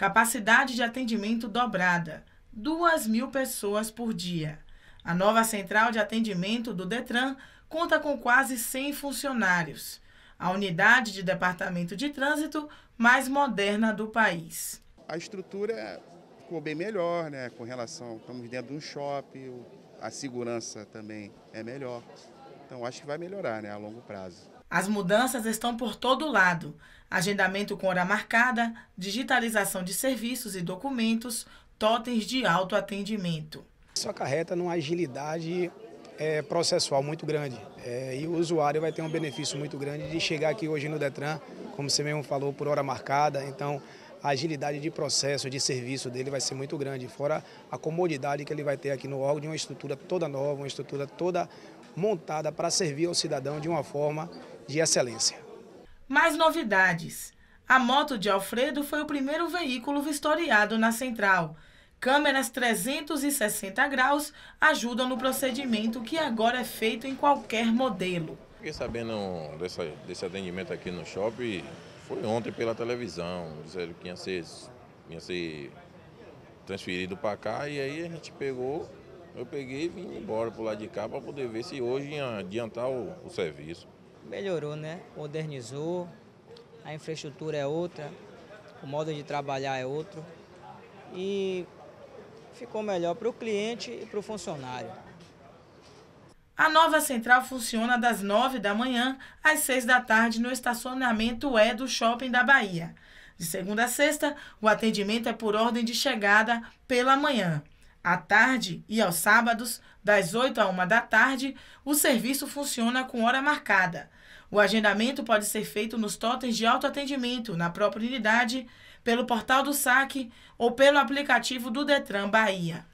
Capacidade de atendimento dobrada, 2 mil pessoas por dia. A nova central de atendimento do Detran conta com quase 100 funcionários. A unidade de departamento de trânsito mais moderna do país. A estrutura ficou bem melhor, né? Com relação, estamos dentro de um shopping, a segurança também é melhor. Então acho que vai melhorar né, a longo prazo. As mudanças estão por todo lado: agendamento com hora marcada, digitalização de serviços e documentos, totens de autoatendimento. Isso acarreta numa agilidade é, processual muito grande. É, e o usuário vai ter um benefício muito grande de chegar aqui hoje no Detran, como você mesmo falou, por hora marcada. Então, a agilidade de processo, de serviço dele vai ser muito grande, fora a comodidade que ele vai ter aqui no órgão de uma estrutura toda nova, uma estrutura toda montada para servir ao cidadão de uma forma de excelência. Mais novidades. A moto de Alfredo foi o primeiro veículo vistoriado na central. Câmeras 360 graus ajudam no procedimento que agora é feito em qualquer modelo. Fiquei sabendo desse, desse atendimento aqui no shopping foi ontem pela televisão, disseram que ia ser, ia ser transferido para cá e aí a gente pegou, eu peguei e vim embora pro lado de cá para poder ver se hoje ia adiantar o, o serviço. Melhorou, né? Modernizou, a infraestrutura é outra, o modo de trabalhar é outro e ficou melhor para o cliente e para o funcionário. A nova central funciona das 9 da manhã às 6 da tarde no estacionamento E do Shopping da Bahia. De segunda a sexta, o atendimento é por ordem de chegada pela manhã. À tarde e aos sábados, das 8 a 1 da tarde, o serviço funciona com hora marcada. O agendamento pode ser feito nos totens de autoatendimento, na própria unidade, pelo portal do SAC ou pelo aplicativo do Detran Bahia.